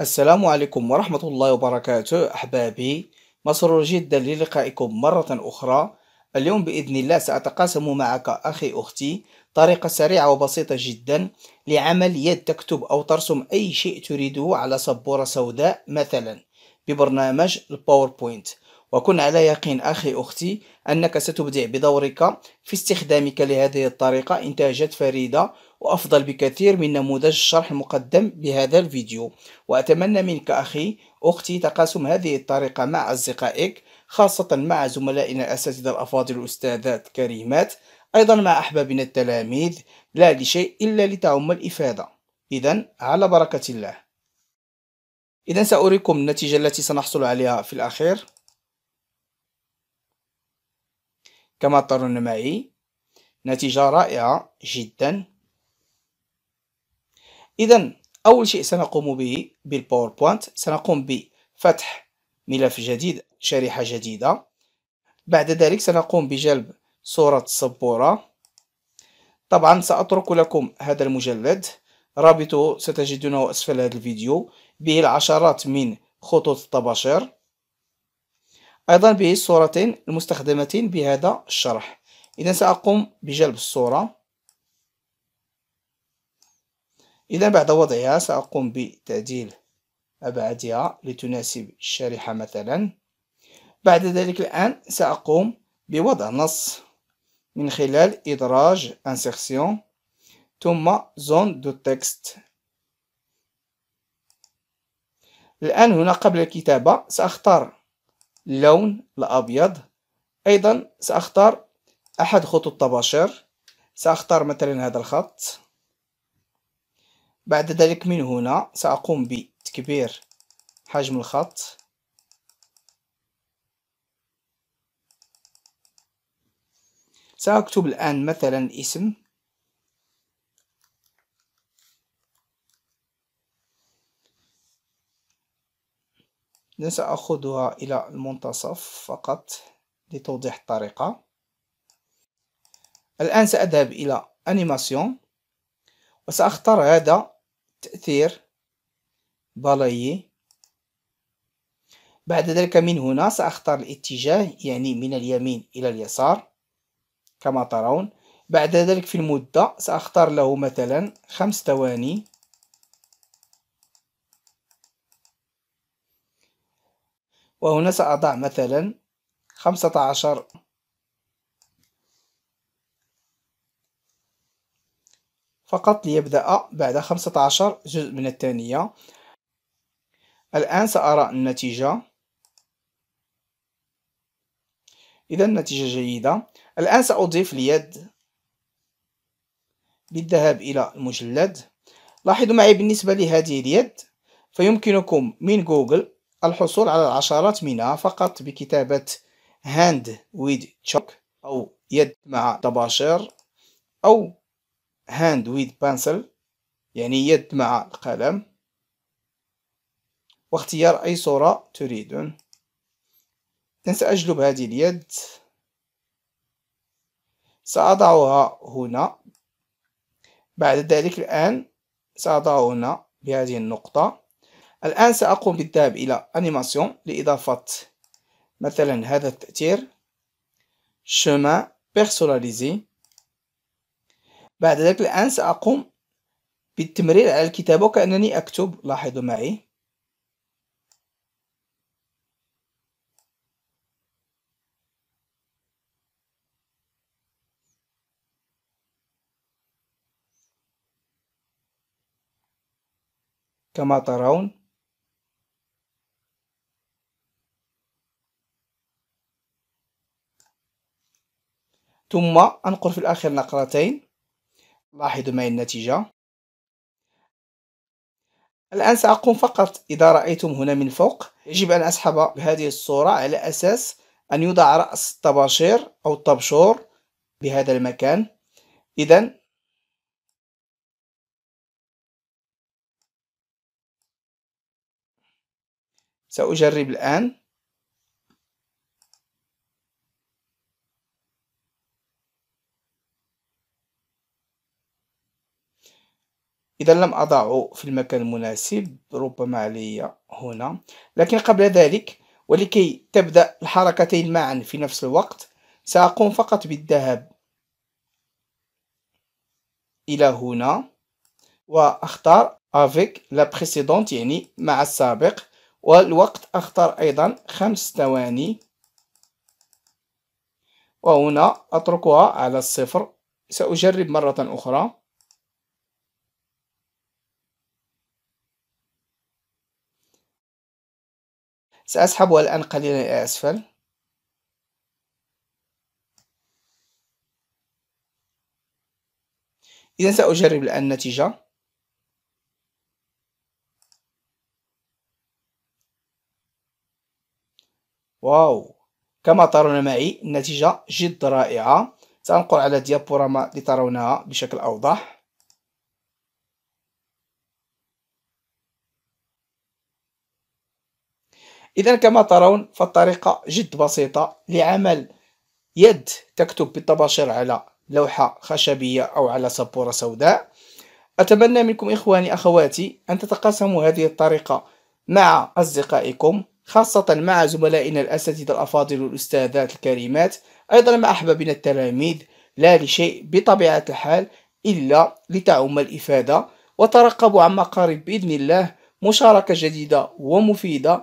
السلام عليكم ورحمة الله وبركاته أحبابي مسرور جدا للقائكم مرة أخرى اليوم بإذن الله سأتقاسم معك أخي أختي طريقة سريعة وبسيطة جدا لعمل يد تكتب أو ترسم أي شيء تريده على سبورة سوداء مثلا ببرنامج الباوربوينت وكن على يقين أخي أختي أنك ستبدع بدورك في استخدامك لهذه الطريقة إنتاجات فريدة وأفضل بكثير من نموذج الشرح المقدم بهذا الفيديو وأتمنى منك أخي أختي تقاسم هذه الطريقة مع أصدقائك خاصة مع زملائنا الأساتذة الأفاضل الأستاذات كريمات أيضا مع أحبابنا التلاميذ لا لشيء إلا لتعم الإفادة إذا على بركة الله إذا سأريكم النتيجة التي سنحصل عليها في الأخير كما ترون معي نتيجة رائعة جدا إذا أول شيء سنقوم به بالباوربوينت سنقوم بفتح ملف جديد شريحة جديدة بعد ذلك سنقوم بجلب صورة السبورة طبعا سأترك لكم هذا المجلد رابطه ستجدونه أسفل هذا الفيديو به العشرات من خطوط الطباشير أيضا به الصورتين المستخدمتين بهذا الشرح إذا سأقوم بجلب الصورة إذا بعد وضعها سأقوم بتعديل أبعادها لتناسب الشريحة مثلا بعد ذلك الآن سأقوم بوضع نص من خلال إدراج انسيرسيون ثم زون دو تكست الآن هنا قبل الكتابة سأختار لون الأبيض أيضا سأختار أحد خطوط الطباشير سأختار مثلا هذا الخط بعد ذلك من هنا سأقوم بتكبير حجم الخط سأكتب الآن مثلا اسم سأخذها إلى المنتصف فقط لتوضيح الطريقة الآن سأذهب إلى أنيماسيون وسأختار هذا تأثير بالاي بعد ذلك من هنا سأختار الاتجاه يعني من اليمين إلى اليسار كما ترون بعد ذلك في المدة سأختار له مثلا خمس ثواني وهنا سأضع مثلا خمسة عشر فقط ليبدأ بعد خمسة عشر جزء من الثانية الآن سأرى النتيجة إذا النتيجة جيدة الآن سأضيف اليد بالذهاب إلى المجلد لاحظوا معي بالنسبة لهذه اليد فيمكنكم من جوجل الحصول على العشرات منها فقط بكتابة hand with chalk أو يد مع طباشير أو hand with pencil يعني يد مع القلم واختيار أي صورة تريدون سأجلب هذه اليد سأضعها هنا بعد ذلك الآن سأضع هنا بهذه النقطة الآن سأقوم بالذهاب إلى أنيماسيون لإضافة مثلا هذا التأثير شما بيرسوناليزي بعد ذلك الآن سأقوم بالتمرير على الكتابة وكأنني أكتب لاحظوا معي كما ترون ثم أنقر في الأخير نقرتين لاحظوا معي النتيجة الآن سأقوم فقط إذا رأيتم هنا من فوق يجب أن أسحب بهذه الصورة على أساس أن يوضع رأس الطباشير أو الطبشور بهذا المكان إذا سأجرب الآن إذا لم أضعه في المكان المناسب ربما علي هنا لكن قبل ذلك ولكي تبدأ الحركتين معا في نفس الوقت سأقوم فقط بالذهاب إلى هنا وأختار avec la précédente يعني مع السابق والوقت أختار أيضا خمس ثواني وهنا أتركها على الصفر سأجرب مرة أخرى سأسحبها الآن قليلا إلى أسفل إذا سأجرب الآن النتيجة واو كما ترون معي النتيجة جد رائعة سأنقل على ديابوراما لترونها بشكل أوضح إذا كما ترون فالطريقة جد بسيطة لعمل يد تكتب بالطباشير على لوحة خشبية أو على سبورة سوداء أتمنى منكم إخواني أخواتي أن تتقاسموا هذه الطريقة مع أصدقائكم خاصة مع زملائنا الأساتذة الأفاضل والأستاذات الكريمات أيضا مع أحبابنا التلاميذ لا لشيء بطبيعة الحال إلا لتعم الإفادة وترقبوا عما قريب بإذن الله مشاركة جديدة ومفيدة